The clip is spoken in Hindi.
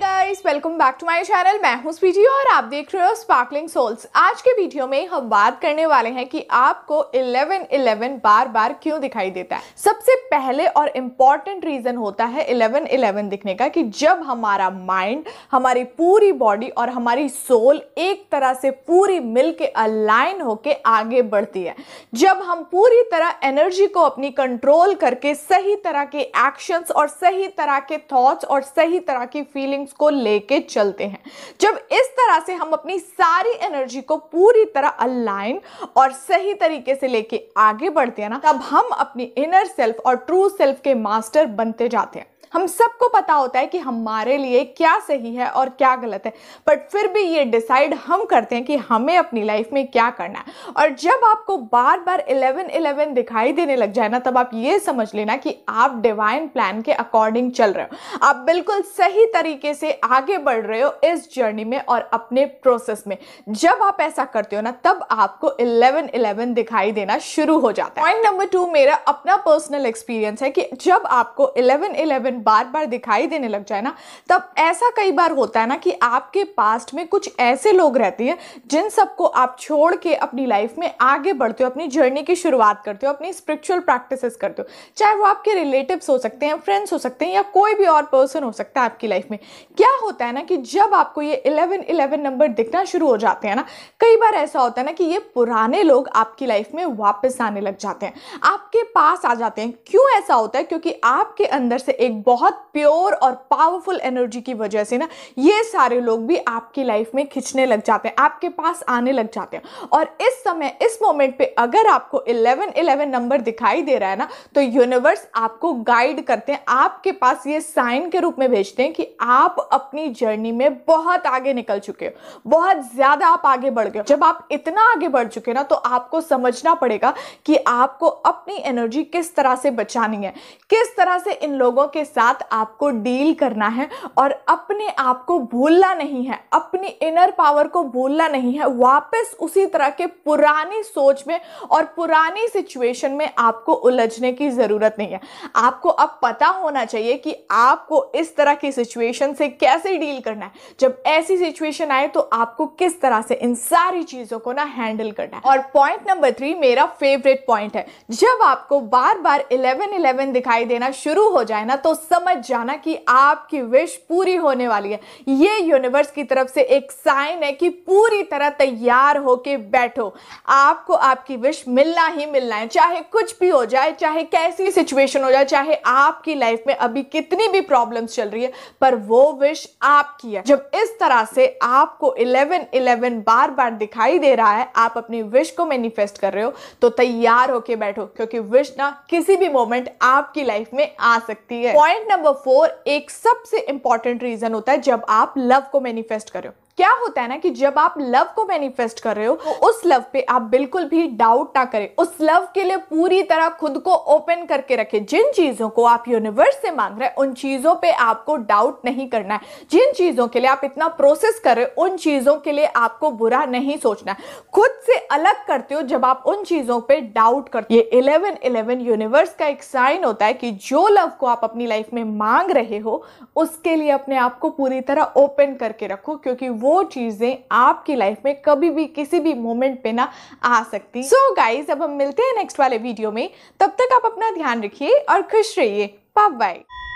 guys welcome back to my channel मैं हूं स्वीटी और आप देख रहे हो स्पार्कलिंग सोल्स आज के वीडियो में हम बात करने वाले हैं कि आपको 11 11 बार बार क्यों दिखाई देता है सबसे पहले और इम्पॉर्टेंट रीजन होता है 11 11 दिखने का कि जब हमारा माइंड हमारी पूरी बॉडी और हमारी सोल एक तरह से पूरी मिल के अलाइन होके आगे बढ़ती है जब हम पूरी तरह एनर्जी को अपनी कंट्रोल करके सही तरह के एक्शंस और सही तरह के थॉट्स और सही तरह की फीलिंग्स थिंग्स को लेके चलते हैं जब इस तरह से हम अपनी सारी एनर्जी को पूरी तरह अलाइन और सही तरीके से लेके आगे बढ़ते हैं ना तब हम अपनी इनर सेल्फ और ट्रू सेल्फ के मास्टर बनते जाते हैं हम सबको पता होता है कि हमारे लिए क्या सही है और क्या गलत है बट फिर भी ये डिसाइड हम करते हैं कि हमें अपनी लाइफ में क्या करना है और जब आपको बार बार इलेवन इलेवन दिखाई देने लग जाए ना तब आप ये समझ लेना कि आप डिवाइन प्लान के अकॉर्डिंग चल रहे हो आप बिल्कुल सही तरीके से आगे बढ़ रहे हो इस जर्नी में और अपने प्रोसेस में जब आप ऐसा करते हो ना तब आपको इलेवन इलेवन दिखाई देना शुरू हो जाता है पॉइंट नंबर टू मेरा अपना पर्सनल एक्सपीरियंस है कि जब आपको इलेवन इलेवन बार बार दिखाई देने लग जाए ना तब ऐसा कई बार होता है ना कि आपके पास्ट में कुछ ऐसे लोग रहते हैं जिन सबको आप छोड़ के अपनी लाइफ में आगे बढ़ते हो अपनी जर्नी की शुरुआत करते हो अपनी स्पिरिचुअल प्रैक्टिसेस करते हो चाहे वो आपके रिलेटिव्स हो सकते हैं फ्रेंड्स हो सकते हैं या कोई भी और पर्सन हो सकता है आपकी लाइफ में क्या होता है ना कि जब आपको ये इलेवन इलेवन नंबर दिखना शुरू हो जाते हैं ना कई बार ऐसा होता है ना कि ये पुराने लोग आपकी लाइफ में वापस आने लग जाते हैं आपके पास आ जाते हैं क्यों ऐसा होता है क्योंकि आपके अंदर से एक बहुत प्योर और पावरफुल एनर्जी की वजह से ना ये सारे लोग भी आपकी लाइफ में खिंचने लग जाते हैं आपके पास आने लग जाते हैं और इस समय इस मोमेंट पे अगर आपको 11 11 नंबर दिखाई दे रहा है ना तो यूनिवर्स आपको गाइड करते हैं आपके पास ये साइन के रूप में भेजते हैं कि आप अपनी जर्नी में बहुत आगे निकल चुके हो बहुत ज़्यादा आप आगे बढ़ गए जब आप इतना आगे बढ़ चुके ना तो आपको समझना पड़ेगा कि आपको अपनी एनर्जी किस तरह से बचानी है किस तरह से इन लोगों के साथ साथ आपको डील करना है और अपने आप को भूलना नहीं है अपनी इनर पावर को भूलना नहीं है वापस उसी तरह के पुरानी सोच में और पुरानी सिचुएशन में आपको उलझने की ज़रूरत नहीं है आपको अब पता होना चाहिए कि आपको इस तरह की सिचुएशन से कैसे डील करना है जब ऐसी सिचुएशन आए तो आपको किस तरह से इन सारी चीज़ों को ना हैंडल करना है और पॉइंट नंबर थ्री मेरा फेवरेट पॉइंट है जब आपको बार बार इलेवन इलेवन दिखाई देना शुरू हो जाए ना तो समझ जाना कि आपकी विश पूरी होने वाली है ये यूनिवर्स की तरफ से एक साइन है कि पूरी तरह तैयार होके बैठो आपको आपकी विश मिलना ही मिलना है चाहे कुछ भी हो जाए चाहे कैसी सिचुएशन हो जाए चाहे आपकी लाइफ में अभी कितनी भी प्रॉब्लम्स चल रही है पर वो विश आपकी है जब इस तरह से आपको इलेवन इलेवन बार बार दिखाई दे रहा है आप अपनी विश को मैनिफेस्ट कर रहे हो तो तैयार होके बैठो क्योंकि विश ना किसी भी मोमेंट आपकी लाइफ में आ सकती है पॉइंट एंड नंबर फोर एक सबसे इंपॉर्टेंट रीजन होता है जब आप लव को मैनिफेस्ट करो क्या होता है ना कि जब आप लव को मैनिफेस्ट कर रहे हो तो उस लव पे आप बिल्कुल भी डाउट ना करें उस लव के लिए पूरी तरह खुद को ओपन करके रखें जिन चीज़ों को आप यूनिवर्स से मांग रहे हैं उन चीज़ों पे आपको डाउट नहीं करना है जिन चीज़ों के लिए आप इतना प्रोसेस कर रहे हो उन चीज़ों के लिए आपको बुरा नहीं सोचना है खुद से अलग करते हो जब आप उन चीज़ों पर डाउट करते ये इलेवन इलेवन यूनिवर्स का एक साइन होता है कि जो लव को आप अपनी लाइफ में मांग रहे हो उसके लिए अपने आप को पूरी तरह ओपन करके रखो क्योंकि वो वो चीज़ें आपकी लाइफ में कभी भी किसी भी मोमेंट पे ना आ सकती सो so गाइज अब हम मिलते हैं नेक्स्ट वाले वीडियो में तब तक आप अपना ध्यान रखिए और खुश रहिए बाय बाय